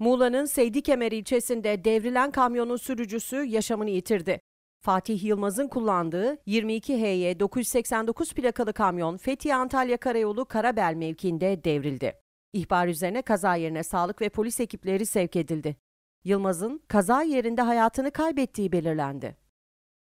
Muğla'nın Seydikemer ilçesinde devrilen kamyonun sürücüsü yaşamını yitirdi. Fatih Yılmaz'ın kullandığı 22HY 989 plakalı kamyon Fethiye Antalya Karayolu Karabel mevkiinde devrildi. İhbar üzerine kaza yerine sağlık ve polis ekipleri sevk edildi. Yılmaz'ın kaza yerinde hayatını kaybettiği belirlendi.